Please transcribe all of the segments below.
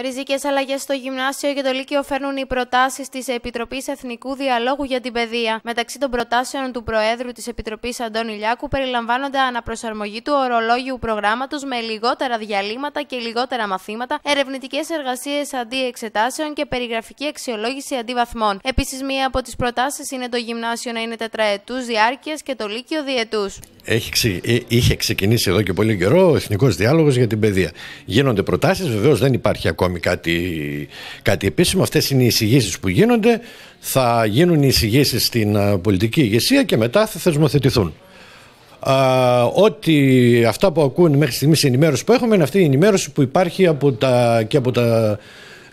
Ριζικές αλλαγές στο γυμνάσιο και το Λύκειο φέρνουν οι προτάσεις της Επιτροπής Εθνικού Διαλόγου για την Παιδεία. Μεταξύ των προτάσεων του Προέδρου της Επιτροπής Αντώνη Λιάκου περιλαμβάνονται αναπροσαρμογή του ορολόγιου προγράμματος με λιγότερα διαλύματα και λιγότερα μαθήματα, ερευνητικές εργασίες αντί εξετάσεων και περιγραφική αξιολόγηση αντί βαθμών. Επίσης, μία από τις προτάσεις είναι το γυμνάσιο να είναι τετραετούς διάρκειας και το Λύκειο διετούς έχει ε, είχε ξεκινήσει εδώ και πολύ καιρό ο Εθνικός Διάλογος για την Παιδεία. Γίνονται προτάσεις, βεβαίως δεν υπάρχει ακόμη κάτι, κάτι επίσημο. Αυτές είναι οι εισηγήσεις που γίνονται. Θα γίνουν οι εισηγήσεις στην ε, πολιτική ηγεσία και μετά θα θεσμοθετηθούν. Α, ότι αυτά που ακούν μέχρι στιγμής η ενημέρωση που έχουμε είναι αυτή η ενημέρωση που υπάρχει από τα, και από τα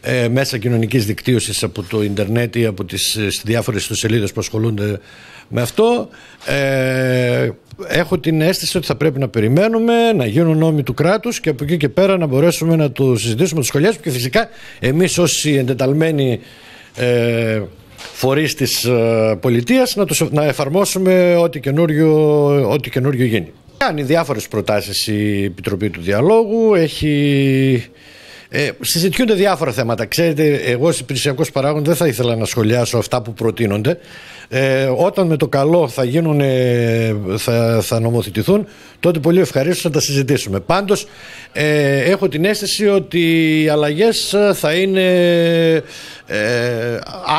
ε, μέσα κοινωνικής δικτύωσης από το ίντερνετ ή από τις διάφορες του σελίδες που ασχολούνται με αυτό ε, έχω την αίσθηση ότι θα πρέπει να περιμένουμε να γίνουν νόμοι του κράτους και από εκεί και πέρα να μπορέσουμε να το συζητήσουμε, να του σχολιάσουμε και φυσικά εμείς όσοι εντεταλμένοι ε, φορείς της ε, να, να εφαρμόσουμε ό,τι καινούριο, ό,τι καινούριο γίνει. Κάνει διάφορες προτάσεις η Επιτροπή του Διαλόγου, έχει ε, συζητιούνται διάφορα θέματα. Ξέρετε, εγώ ως υπηρεσιακός παράγοντας δεν θα ήθελα να σχολιάσω αυτά που προτείνονται. Ε, όταν με το καλό θα, γίνουν, θα, θα νομοθετηθούν, τότε πολύ ευχαρίστως να τα συζητήσουμε. Πάντως, ε, έχω την αίσθηση ότι οι αλλαγές θα είναι, ε,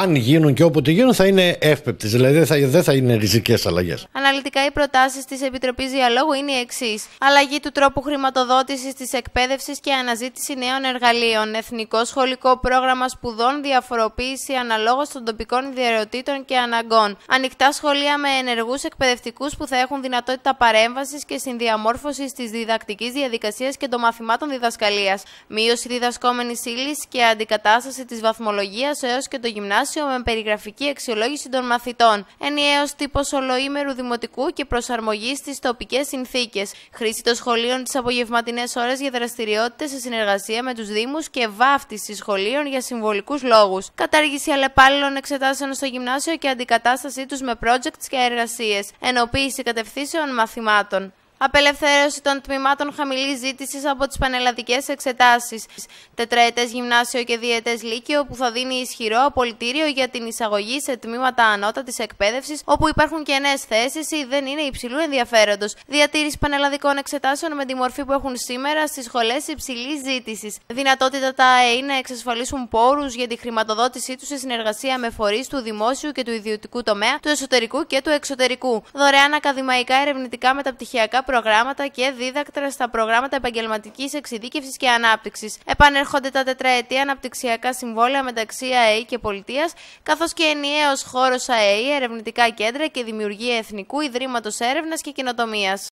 αν γίνουν και όποτε γίνουν, θα είναι εύπεπτες. Δηλαδή, δεν θα, δεν θα είναι ριζικές αλλαγές. Αναλυτικά, οι προτάσεις της Επιτροπής Διαλόγου είναι οι εξής: Αλλαγή του τρόπου χρηματοδότησης της εκπαίδευσης και αναζήτηση νέων εργασιών εργαλείων, εθνικό σχολικό πρόγραμμα σπουδών, διαφοροποίηση αναλόγως των τοπικών ιδιαιτεροτήτων και αναγκών. Ανοιχτά σχολεία με ενεργούς εκπαιδευτικούς που θα έχουν δυνατότητα παρέμβασης και συνδιαμόρφωσης της διδακτικής διαδικασίας και των μαθημάτων διδασκαλίας. Μείωση διδασκόμενης ύλης και αντικατάσταση της βαθμολογίας έως και το γυμνάσιο με περιγραφική αξιολόγηση των μαθητών. Ενιαίος τύπος ολοήμερου δημοτικού και προσαρμογής στις τοπικές συνθήκες. Χρήση των σχολείων τις απογευματινές ώρες για δραστηριότητες σε συνεργασία με τους Δήμους και βάφτιση σχολείων για συμβολικούς λόγους, κατάργηση αλλεπάλληλων εξετάσεων στο γυμνάσιο και αντικατάστασή τους με projects και εργασίες, ενοποίηση κατευθύνσεων μαθημάτων απελευθέρωση των τμήματων χαμηλής ζήτησης από τις πανελλαδικές εξετάσεις, τετραετές γυμνάσιο και διετέ λύκειο, που θα δίνει ισχυρό απολυτήριο για την εισαγωγή σε τμήματα ανώτατης εκπαίδευσης, όπου υπάρχουν και νέες θέσεις ή δεν είναι υψηλού ενδιαφέροντος. Διατήρηση πανελλαδικών εξετάσεων με τη μορφή που έχουν σήμερα στις σχολές υψηλής ζήτησης. Δυνατότητα τα ΑΕΗ να εξασφαλίσουν πόρους για τη χρηματοδότησή τους σε συνεργασία με φορείς του δημόσιου και του ιδιωτικού τομέα, του εσωτερικού και του εξωτερικού. Δωρεάν ακαδημαϊκά ερευνητικά μεταπτυχιακά προγράμματα και δίδακτρα στα προγράμματα επαγγελματικής εξειδίκευσης και ανάπτυξης. Επανέρχονται τα τετραετία αναπτυξιακά συμβόλαια μεταξύ ΑΕΗ και πολιτείας, καθώς και ενιαίος χώρος ΑΕΗ, ερευνητικά κέντρα και δημιουργία Εθνικού Ιδρύματος Έρευνας και Κοινοτομία.